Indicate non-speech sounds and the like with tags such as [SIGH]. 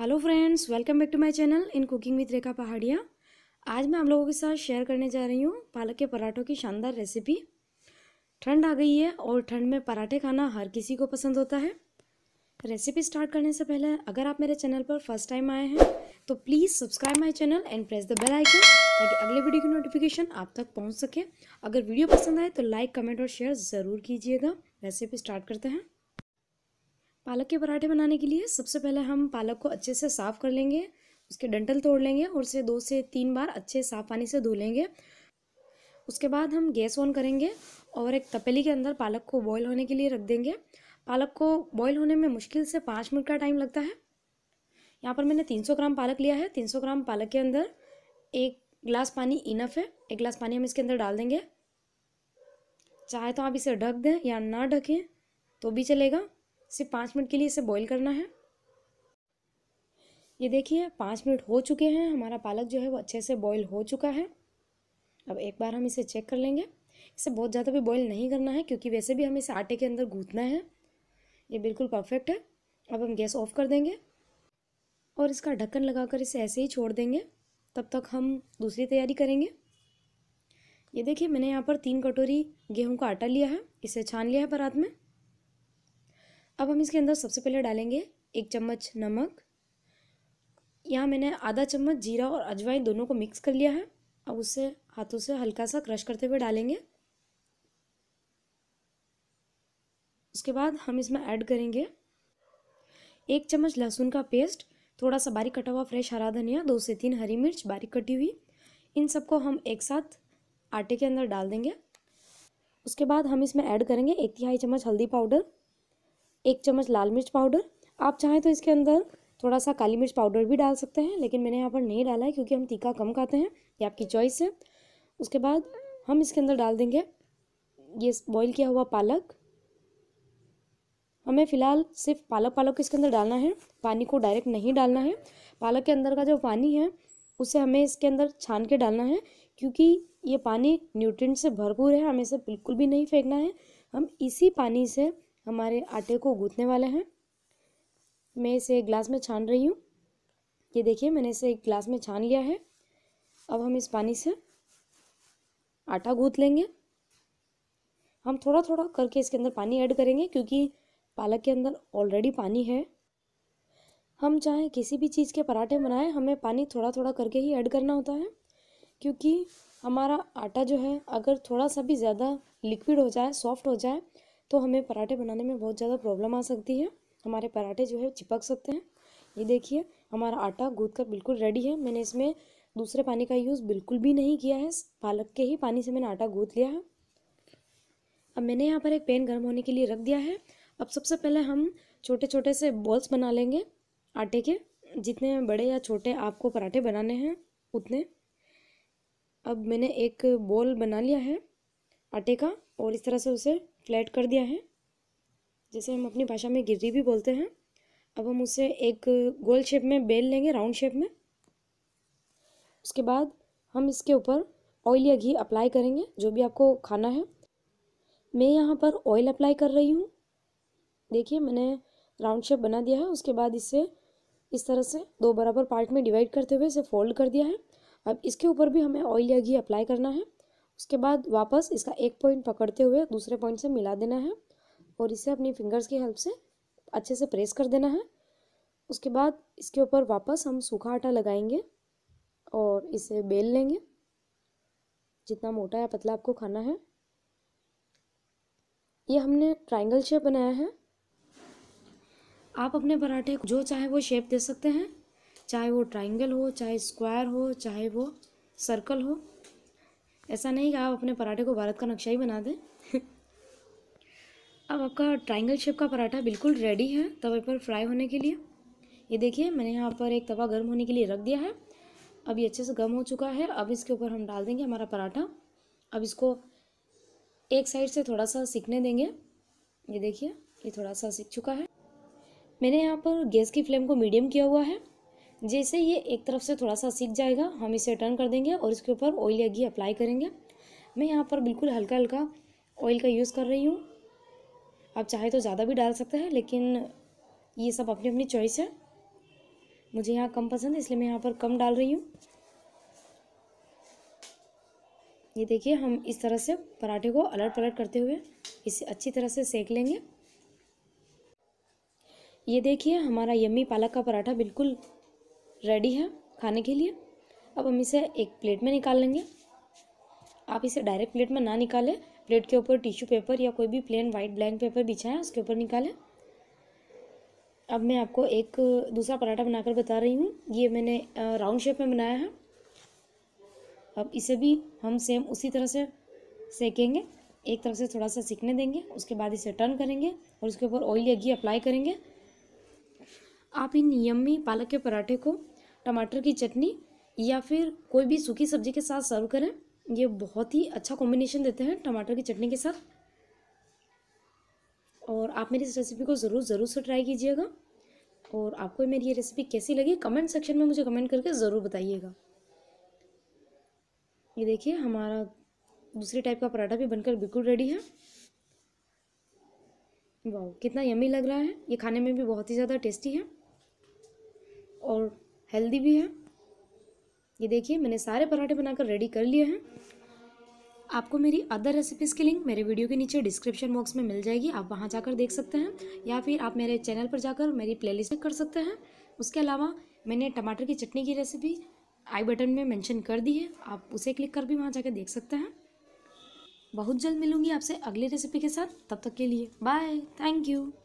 hello friends welcome back to my channel in cooking with Rekha Pahadiya आज मैं आप लोगों के साथ शेयर करने जा रही हूँ पालक के पराठों की शानदार रेसिपी ठंड आ गई है और ठंड में पराठे खाना हर किसी को पसंद होता है रेसिपी स्टार्ट करने से पहले अगर आप मेरे चैनल पर फर्स्ट टाइम आए हैं तो please subscribe my channel and press the bell icon ताकि अगले वीडियो की नोटिफिकेशन आप तक पहुँच सके अगर वीडियो पसंद आए तो लाइक कमेंट और शेयर ज़रूर कीजिएगा रेसिपी स्टार्ट करते हैं पालक के पराठे बनाने के लिए सबसे पहले हम पालक को अच्छे से साफ़ कर लेंगे उसके डंटल तोड़ लेंगे और उसे दो से तीन बार अच्छे साफ़ पानी से धो लेंगे उसके बाद हम गैस ऑन करेंगे और एक तपेली के अंदर पालक को बॉईल होने के लिए रख देंगे पालक को बॉईल होने में मुश्किल से पाँच मिनट का टाइम लगता है यहाँ पर मैंने तीन सौ ग्राम पालक लिया है तीन सौ ग्राम पालक के अंदर एक गिलास पानी इनफ है एक गिलास पानी हम इसके अंदर डाल देंगे चाहे तो आप इसे ढक दें या ना ढकें तो भी चलेगा सिर्फ पाँच मिनट के लिए इसे बॉईल करना है ये देखिए पाँच मिनट हो चुके हैं हमारा पालक जो है वो अच्छे से बॉईल हो चुका है अब एक बार हम इसे चेक कर लेंगे इसे बहुत ज़्यादा भी बॉईल नहीं करना है क्योंकि वैसे भी हमें इसे आटे के अंदर गूँथना है ये बिल्कुल परफेक्ट है अब हम गैस ऑफ कर देंगे और इसका ढक्कन लगा इसे ऐसे ही छोड़ देंगे तब तक हम दूसरी तैयारी करेंगे ये देखिए मैंने यहाँ पर तीन कटोरी गेहूं का आटा लिया है इसे छान लिया है परात में अब हम इसके अंदर सबसे पहले डालेंगे एक चम्मच नमक यहाँ मैंने आधा चम्मच जीरा और अजवाइन दोनों को मिक्स कर लिया है अब उसे हाथों से हल्का सा क्रश करते हुए डालेंगे उसके बाद हम इसमें ऐड करेंगे एक चम्मच लहसुन का पेस्ट थोड़ा सा बारीक कटा हुआ फ्रेश हरा धनिया दो से तीन हरी मिर्च बारीक कटी हुई इन सबको हम एक साथ आटे के अंदर डाल देंगे उसके बाद हम इसमें ऐड करेंगे एक तिहाई चम्मच हल्दी पाउडर एक चम्मच लाल मिर्च पाउडर आप चाहें तो इसके अंदर थोड़ा सा काली मिर्च पाउडर भी डाल सकते हैं लेकिन मैंने यहाँ पर नहीं डाला है क्योंकि हम तीखा कम खाते हैं ये आपकी चॉइस है उसके बाद हम इसके अंदर डाल देंगे ये बॉईल किया हुआ पालक हमें फ़िलहाल सिर्फ पालक पालक इसके अंदर डालना है पानी को डायरेक्ट नहीं डालना है पालक के अंदर का जो पानी है उसे हमें इसके अंदर छान के डालना है क्योंकि ये पानी न्यूट्रिएंट से भरपूर है हमें इसे बिल्कुल भी नहीं फेंकना है हम इसी पानी से हमारे आटे को गूँथने वाले हैं मैं इसे एक ग्लास में छान रही हूँ ये देखिए मैंने इसे एक ग्लास में छान लिया है अब हम इस पानी से आटा गूँथ लेंगे हम थोड़ा थोड़ा करके इसके अंदर पानी ऐड करेंगे क्योंकि पालक के अंदर ऑलरेडी पानी है हम चाहे किसी भी चीज़ के पराठे बनाएं हमें पानी थोड़ा थोड़ा करके ही ऐड करना होता है क्योंकि हमारा आटा जो है अगर थोड़ा सा भी ज़्यादा लिक्विड हो जाए सॉफ्ट हो जाए तो हमें पराठे बनाने में बहुत ज़्यादा प्रॉब्लम आ सकती है हमारे पराठे जो है चिपक सकते हैं ये देखिए हमारा आटा गूद कर बिल्कुल रेडी है मैंने इसमें दूसरे पानी का यूज़ बिल्कुल भी नहीं किया है पालक के ही पानी से मैंने आटा गूँथ लिया है अब मैंने यहाँ पर एक पेन गर्म होने के लिए रख दिया है अब सबसे पहले हम छोटे छोटे से बॉल्स बना लेंगे आटे के जितने बड़े या छोटे आपको पराठे बनाने हैं उतने अब मैंने एक बॉल बना लिया है आटे का और इस तरह से उसे फ्लैट कर दिया है जैसे हम अपनी भाषा में गिरी भी बोलते हैं अब हम उसे एक गोल शेप में बेल लेंगे राउंड शेप में उसके बाद हम इसके ऊपर ऑयल या घी अप्लाई करेंगे जो भी आपको खाना है मैं यहाँ पर ऑयल अप्लाई कर रही हूँ देखिए मैंने राउंड शेप बना दिया है उसके बाद इसे इस तरह से दो बराबर पार्ट में डिवाइड करते हुए इसे फोल्ड कर दिया है अब इसके ऊपर भी हमें ऑयल या घी अप्लाई करना है उसके बाद वापस इसका एक पॉइंट पकड़ते हुए दूसरे पॉइंट से मिला देना है और इसे अपनी फिंगर्स की हेल्प से अच्छे से प्रेस कर देना है उसके बाद इसके ऊपर वापस हम सूखा आटा लगाएंगे और इसे बेल लेंगे जितना मोटा या पतला आपको खाना है ये हमने ट्राइंगल शेप बनाया है आप अपने पराठे को जो चाहे वो शेप दे सकते हैं चाहे वो ट्राइंगल हो चाहे स्क्वायर हो चाहे वो सर्कल हो ऐसा नहीं कि आप अपने पराठे को भारत का नक्शा ही बना दें [LAUGHS] अब आपका ट्राइंगल शेप का पराठा बिल्कुल रेडी है तवे पर फ्राई होने के लिए ये देखिए मैंने यहाँ पर एक तवा गर्म होने के लिए रख दिया है अब ये अच्छे से गर्म हो चुका है अब इसके ऊपर हम डाल देंगे हमारा पराठा अब इसको एक साइड से थोड़ा सा सीखने देंगे ये देखिए ये थोड़ा सा सीख चुका है मैंने यहाँ पर गैस की फ्लेम को मीडियम किया हुआ है जैसे ये एक तरफ से थोड़ा सा सीख जाएगा हम इसे टर्न कर देंगे और इसके ऊपर ऑयल या घी अप्लाई करेंगे मैं यहाँ पर बिल्कुल हल्का हल्का ऑयल का यूज़ कर रही हूँ आप चाहे तो ज़्यादा भी डाल सकते हैं लेकिन ये सब अपनी अपनी चॉइस है मुझे यहाँ कम पसंद है इसलिए मैं यहाँ पर कम डाल रही हूँ ये देखिए हम इस तरह से पराठे को अलट पलट करते हुए इसे अच्छी तरह से सेक लेंगे ये देखिए हमारा यम्मी पालक का पराठा बिल्कुल रेडी है खाने के लिए अब हम इसे एक प्लेट में निकाल लेंगे आप इसे डायरेक्ट प्लेट में ना निकालें प्लेट के ऊपर टिश्यू पेपर या कोई भी प्लेन वाइट ब्लैंक पेपर बिछाएं उसके ऊपर निकालें अब मैं आपको एक दूसरा पराठा बनाकर बता रही हूँ ये मैंने राउंड शेप में बनाया है अब इसे भी हम सेम उसी तरह से सेकेंगे एक तरफ से थोड़ा सा सीखने देंगे उसके बाद इसे टर्न करेंगे और उसके ऊपर ऑयल या घी अप्लाई करेंगे आप इन यम्मी पालक के पराठे को टमाटर की चटनी या फिर कोई भी सूखी सब्जी के साथ सर्व करें ये बहुत ही अच्छा कॉम्बिनेशन देते हैं टमाटर की चटनी के साथ और आप मेरी इस रेसिपी को ज़रूर ज़रूर से ट्राई कीजिएगा और आपको मेरी ये रेसिपी कैसी लगी कमेंट सेक्शन में मुझे कमेंट करके ज़रूर बताइएगा ये देखिए हमारा दूसरी टाइप का पराठा भी बनकर बिल्कुल रेडी है वाह कितना यमी लग रहा है ये खाने में भी बहुत ही ज़्यादा टेस्टी है और हेल्दी भी है ये देखिए मैंने सारे पराठे बनाकर रेडी कर लिए हैं आपको मेरी अदर रेसिपीज़ की लिंक मेरे वीडियो के नीचे डिस्क्रिप्शन बॉक्स में मिल जाएगी आप वहाँ जाकर देख सकते हैं या फिर आप मेरे चैनल पर जाकर मेरी प्ले लिस्ट कर सकते हैं उसके अलावा मैंने टमाटर की चटनी की रेसिपी आई बटन में मेंशन कर दी है आप उसे क्लिक कर भी वहाँ जाकर देख सकते हैं बहुत जल्द मिलूंगी आपसे अगली रेसिपी के साथ तब तक के लिए बाय थैंक यू